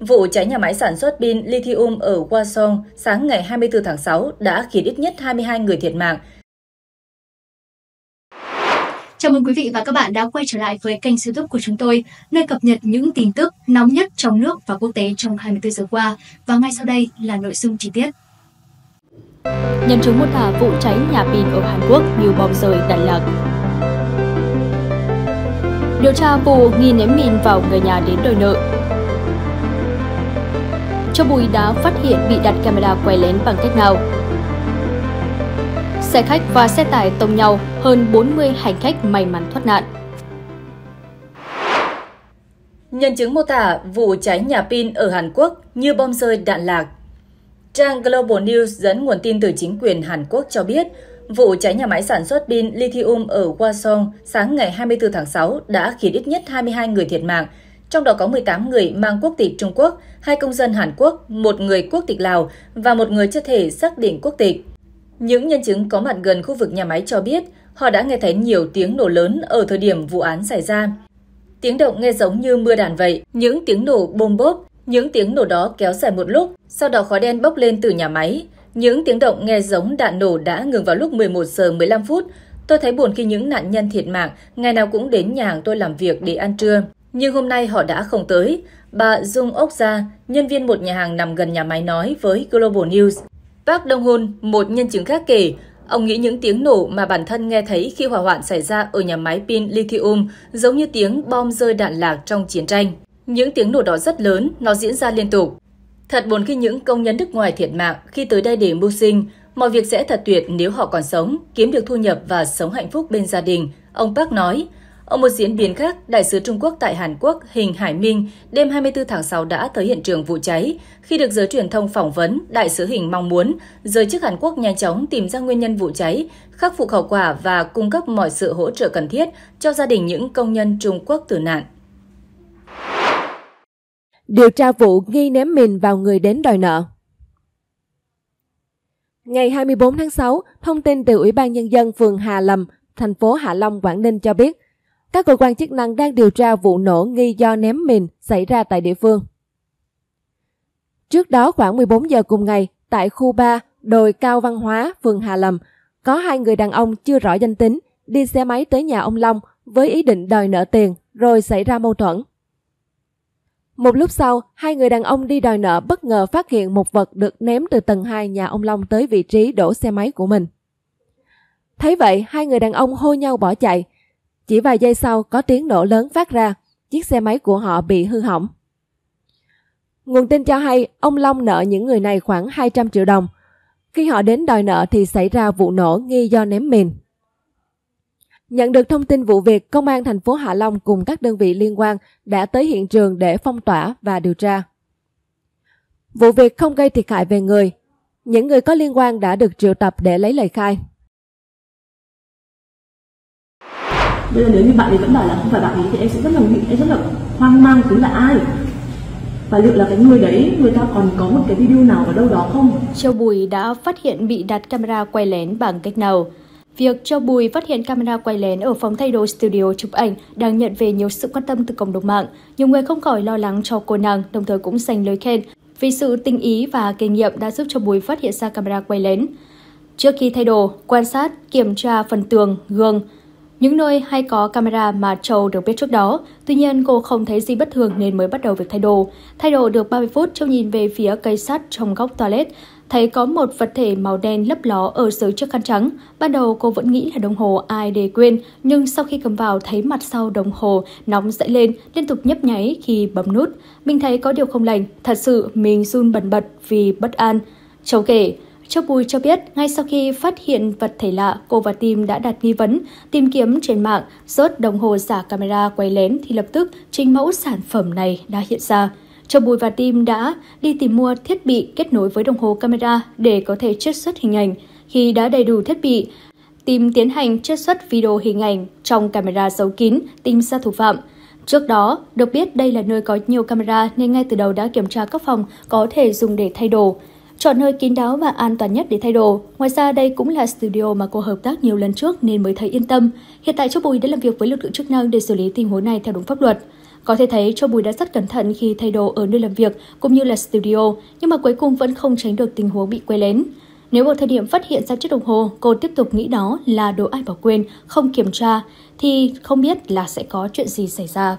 Vụ cháy nhà máy sản xuất pin lithium ở Wasong sáng ngày 24 tháng 6 đã khiến ít nhất 22 người thiệt mạng. Chào mừng quý vị và các bạn đã quay trở lại với kênh youtube của chúng tôi, nơi cập nhật những tin tức nóng nhất trong nước và quốc tế trong 24 giờ qua. Và ngay sau đây là nội dung chi tiết. Nhân chứng mô tả vụ cháy nhà pin ở Hàn Quốc như bom rời đạn lạc, điều tra vụ nghi ném mìn vào người nhà đến đòi nợ, cho bùi đá phát hiện bị đặt camera quay lén bằng cách nào. Xe khách và xe tải tông nhau, hơn 40 hành khách may mắn thoát nạn. Nhân chứng mô tả vụ cháy nhà pin ở Hàn Quốc như bom rơi đạn lạc. Trang Global News dẫn nguồn tin từ chính quyền Hàn Quốc cho biết, vụ cháy nhà máy sản xuất pin lithium ở Wasong sáng ngày 24 tháng 6 đã khiến ít nhất 22 người thiệt mạng, trong đó có 18 người mang quốc tịch Trung Quốc, hai công dân Hàn Quốc, một người quốc tịch Lào và một người chưa thể xác định quốc tịch. Những nhân chứng có mặt gần khu vực nhà máy cho biết họ đã nghe thấy nhiều tiếng nổ lớn ở thời điểm vụ án xảy ra. Tiếng động nghe giống như mưa đạn vậy, những tiếng nổ bom bốp, những tiếng nổ đó kéo dài một lúc, sau đó khói đen bốc lên từ nhà máy. Những tiếng động nghe giống đạn nổ đã ngừng vào lúc 11 giờ 15 phút. Tôi thấy buồn khi những nạn nhân thiệt mạng ngày nào cũng đến nhà hàng tôi làm việc để ăn trưa. Nhưng hôm nay họ đã không tới. Bà Dung Ốc Gia, nhân viên một nhà hàng nằm gần nhà máy nói với Global News. Park Dong Hun, một nhân chứng khác kể, ông nghĩ những tiếng nổ mà bản thân nghe thấy khi hỏa hoạn xảy ra ở nhà máy pin lithium giống như tiếng bom rơi đạn lạc trong chiến tranh. Những tiếng nổ đó rất lớn, nó diễn ra liên tục. Thật buồn khi những công nhân nước ngoài thiệt mạng khi tới đây để mưu sinh. Mọi việc sẽ thật tuyệt nếu họ còn sống, kiếm được thu nhập và sống hạnh phúc bên gia đình, ông Park nói. Ở một diễn biến khác, Đại sứ Trung Quốc tại Hàn Quốc Hình Hải Minh đêm 24 tháng 6 đã tới hiện trường vụ cháy. Khi được giới truyền thông phỏng vấn, Đại sứ Hình mong muốn giới chức Hàn Quốc nhanh chóng tìm ra nguyên nhân vụ cháy, khắc phục hậu quả và cung cấp mọi sự hỗ trợ cần thiết cho gia đình những công nhân Trung Quốc tử nạn. Điều tra vụ nghi ném mìn vào người đến đòi nợ Ngày 24 tháng 6, thông tin từ Ủy ban Nhân dân phường Hà Lầm, thành phố Hạ Long, Quảng Ninh cho biết, các cơ quan chức năng đang điều tra vụ nổ nghi do ném mìn xảy ra tại địa phương. Trước đó khoảng 14 giờ cùng ngày, tại khu 3, đồi Cao Văn Hóa, phường Hà Lầm, có hai người đàn ông chưa rõ danh tính đi xe máy tới nhà ông Long với ý định đòi nợ tiền rồi xảy ra mâu thuẫn. Một lúc sau, hai người đàn ông đi đòi nợ bất ngờ phát hiện một vật được ném từ tầng 2 nhà ông Long tới vị trí đổ xe máy của mình. Thấy vậy, hai người đàn ông hô nhau bỏ chạy, chỉ vài giây sau có tiếng nổ lớn phát ra, chiếc xe máy của họ bị hư hỏng. Nguồn tin cho hay ông Long nợ những người này khoảng 200 triệu đồng. Khi họ đến đòi nợ thì xảy ra vụ nổ nghi do ném mìn. Nhận được thông tin vụ việc, công an thành phố Hạ Long cùng các đơn vị liên quan đã tới hiện trường để phong tỏa và điều tra. Vụ việc không gây thiệt hại về người. Những người có liên quan đã được triệu tập để lấy lời khai. bây giờ nếu như bạn ấy vẫn bảo là không phải bạn ấy thì em sẽ rất là bị em rất là hoang mang tính là ai và liệu là cái người đấy người ta còn có một cái video nào ở đâu đó không Châu Bùi đã phát hiện bị đặt camera quay lén bằng cách nào Việc Châu Bùi phát hiện camera quay lén ở phòng thay đồ studio chụp ảnh đang nhận về nhiều sự quan tâm từ cộng đồng mạng. Nhiều người không khỏi lo lắng cho cô nàng, đồng thời cũng dành lời khen vì sự tinh ý và kinh nghiệm đã giúp Châu Bùi phát hiện ra camera quay lén. Trước khi thay đồ, quan sát, kiểm tra phần tường, gương, những nơi hay có camera mà Châu được biết trước đó, tuy nhiên cô không thấy gì bất thường nên mới bắt đầu việc thay đồ. Thay đồ được 30 phút, Châu nhìn về phía cây sắt trong góc toilet, thấy có một vật thể màu đen lấp ló ở dưới chiếc khăn trắng. Ban đầu cô vẫn nghĩ là đồng hồ ai để quên, nhưng sau khi cầm vào thấy mặt sau đồng hồ nóng dậy lên, liên tục nhấp nháy khi bấm nút. Mình thấy có điều không lành, thật sự mình run bần bật vì bất an. Châu kể, Châu Bùi cho biết, ngay sau khi phát hiện vật thể lạ, cô và team đã đặt nghi vấn, tìm kiếm trên mạng, rớt đồng hồ giả camera quay lén thì lập tức trình mẫu sản phẩm này đã hiện ra. Châu Bùi và team đã đi tìm mua thiết bị kết nối với đồng hồ camera để có thể chiết xuất hình ảnh. Khi đã đầy đủ thiết bị, team tiến hành chiết xuất video hình ảnh trong camera giấu kín, tìm ra thủ phạm. Trước đó, được biết đây là nơi có nhiều camera nên ngay từ đầu đã kiểm tra các phòng có thể dùng để thay đồ. Chọn nơi kín đáo và an toàn nhất để thay đồ. Ngoài ra đây cũng là studio mà cô hợp tác nhiều lần trước nên mới thấy yên tâm. Hiện tại Châu Bùi đã làm việc với lực lượng chức năng để xử lý tình huống này theo đúng pháp luật. Có thể thấy Châu Bùi đã rất cẩn thận khi thay đồ ở nơi làm việc cũng như là studio, nhưng mà cuối cùng vẫn không tránh được tình huống bị quay lén. Nếu ở thời điểm phát hiện ra chiếc đồng hồ, cô tiếp tục nghĩ đó là đồ ai bỏ quên, không kiểm tra, thì không biết là sẽ có chuyện gì xảy ra.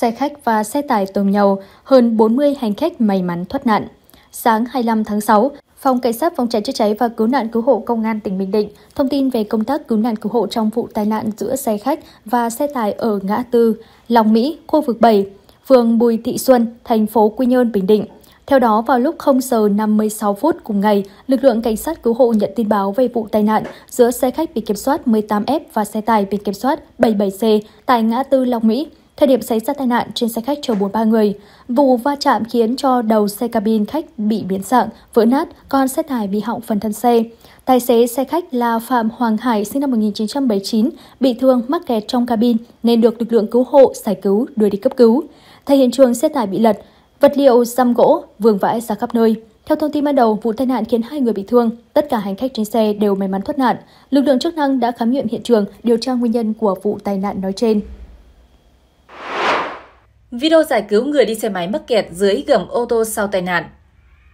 xe khách và xe tải tông nhau, hơn 40 hành khách may mắn thoát nạn. Sáng 25 tháng 6, Phòng Cảnh sát Phòng cháy chữa cháy và Cứu nạn Cứu hộ Công an tỉnh Bình Định thông tin về công tác cứu nạn cứu hộ trong vụ tai nạn giữa xe khách và xe tải ở ngã tư Long Mỹ, khu vực 7, phường Bùi Thị Xuân, thành phố Quy Nhơn, Bình Định. Theo đó, vào lúc 0 giờ 56 phút cùng ngày, lực lượng cảnh sát cứu hộ nhận tin báo về vụ tai nạn giữa xe khách bị kiểm soát 18F và xe tải bị kiểm soát 77C tại ngã tư Long Mỹ. Thời điểm xảy ra tai nạn, trên xe khách chở 43 người. Vụ va chạm khiến cho đầu xe cabin khách bị biến dạng, vỡ nát, còn xe tải bị hỏng phần thân xe. Tài xế xe khách là Phạm Hoàng Hải sinh năm 1979, bị thương mắc kẹt trong cabin nên được lực lượng cứu hộ giải cứu đưa đi cấp cứu. Tại hiện trường xe tải bị lật, vật liệu răm gỗ vương vãi ra khắp nơi. Theo thông tin ban đầu, vụ tai nạn khiến hai người bị thương, tất cả hành khách trên xe đều may mắn thoát nạn. Lực lượng chức năng đã khám nghiệm hiện trường, điều tra nguyên nhân của vụ tai nạn nói trên. Video giải cứu người đi xe máy mắc kẹt dưới gầm ô tô sau tai nạn.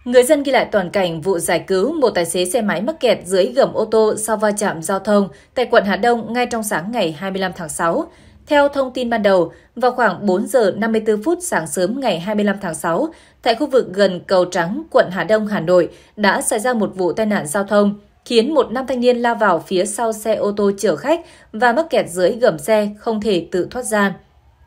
Người dân ghi lại toàn cảnh vụ giải cứu một tài xế xe máy mắc kẹt dưới gầm ô tô sau va chạm giao thông tại quận Hà Đông ngay trong sáng ngày 25 tháng 6. Theo thông tin ban đầu, vào khoảng 4 giờ 54 phút sáng sớm ngày 25 tháng 6, tại khu vực gần cầu Trắng, quận Hà Đông, Hà Nội đã xảy ra một vụ tai nạn giao thông khiến một nam thanh niên lao vào phía sau xe ô tô chở khách và mắc kẹt dưới gầm xe không thể tự thoát ra.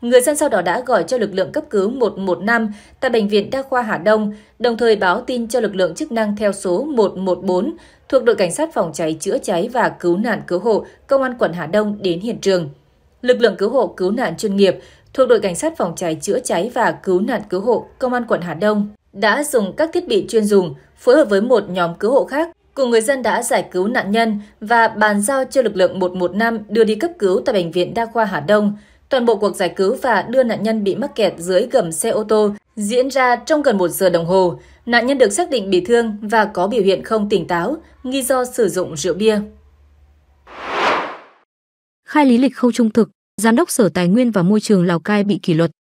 Người dân sau đó đã gọi cho lực lượng cấp cứu 115 tại Bệnh viện Đa khoa Hà Đông, đồng thời báo tin cho lực lượng chức năng theo số 114 thuộc đội cảnh sát phòng cháy chữa cháy và cứu nạn cứu hộ Công an quận Hà Đông đến hiện trường. Lực lượng cứu hộ cứu nạn chuyên nghiệp thuộc đội cảnh sát phòng cháy chữa cháy và cứu nạn cứu hộ Công an quận Hà Đông đã dùng các thiết bị chuyên dùng phối hợp với một nhóm cứu hộ khác cùng người dân đã giải cứu nạn nhân và bàn giao cho lực lượng 115 đưa đi cấp cứu tại Bệnh viện Đa khoa Hà Đông – Toàn bộ cuộc giải cứu và đưa nạn nhân bị mắc kẹt dưới gầm xe ô tô diễn ra trong gần một giờ đồng hồ. Nạn nhân được xác định bị thương và có biểu hiện không tỉnh táo, nghi do sử dụng rượu bia. Khai lý lịch không trung thực, Giám đốc Sở Tài nguyên và Môi trường Lào Cai bị kỷ luật.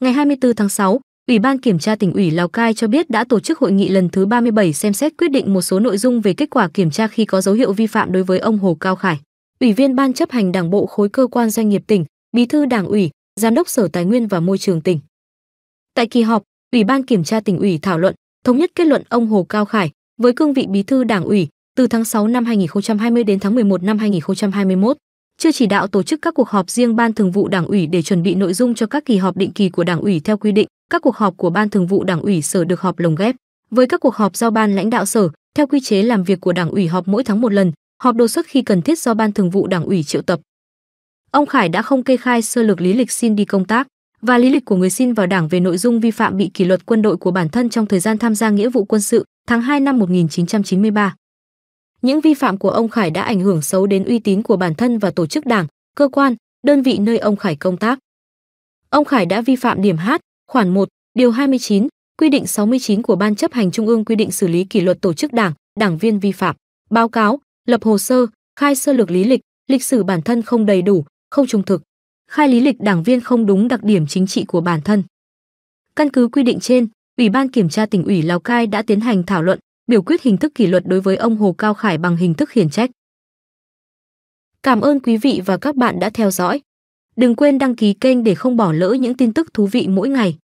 Ngày 24 tháng 6, Ủy ban Kiểm tra tỉnh ủy Lào Cai cho biết đã tổ chức hội nghị lần thứ 37 xem xét quyết định một số nội dung về kết quả kiểm tra khi có dấu hiệu vi phạm đối với ông Hồ Cao Khải, Ủy viên Ban chấp hành Đảng bộ khối cơ quan doanh nghiệp tỉnh, Bí thư Đảng ủy, Giám đốc Sở Tài nguyên và Môi trường tỉnh. Tại kỳ họp, Ủy ban kiểm tra tỉnh ủy thảo luận, thống nhất kết luận ông Hồ Cao Khải với cương vị Bí thư Đảng ủy từ tháng 6 năm 2020 đến tháng 11 năm 2021, chưa chỉ đạo tổ chức các cuộc họp riêng Ban Thường vụ Đảng ủy để chuẩn bị nội dung cho các kỳ họp định kỳ của Đảng ủy theo quy định, các cuộc họp của Ban Thường vụ Đảng ủy sở được họp lồng ghép với các cuộc họp do ban lãnh đạo sở theo quy chế làm việc của Đảng ủy họp mỗi tháng một lần, họp đột xuất khi cần thiết do Ban Thường vụ Đảng ủy triệu tập ông Khải đã không kê khai sơ lược lý lịch xin đi công tác và lý lịch của người xin vào đảng về nội dung vi phạm bị kỷ luật quân đội của bản thân trong thời gian tham gia nghĩa vụ quân sự tháng 2 năm 1993. Những vi phạm của ông Khải đã ảnh hưởng xấu đến uy tín của bản thân và tổ chức đảng, cơ quan, đơn vị nơi ông Khải công tác. Ông Khải đã vi phạm điểm H, khoản 1, điều 29, quy định 69 của Ban chấp hành Trung ương quy định xử lý kỷ luật tổ chức đảng, đảng viên vi phạm, báo cáo, lập hồ sơ, khai sơ lược lý lịch, lịch sử bản thân không đầy đủ, không trung thực, khai lý lịch đảng viên không đúng đặc điểm chính trị của bản thân. Căn cứ quy định trên, Ủy ban kiểm tra tỉnh ủy Lào Cai đã tiến hành thảo luận, biểu quyết hình thức kỷ luật đối với ông Hồ Cao Khải bằng hình thức khiển trách. Cảm ơn quý vị và các bạn đã theo dõi. Đừng quên đăng ký kênh để không bỏ lỡ những tin tức thú vị mỗi ngày.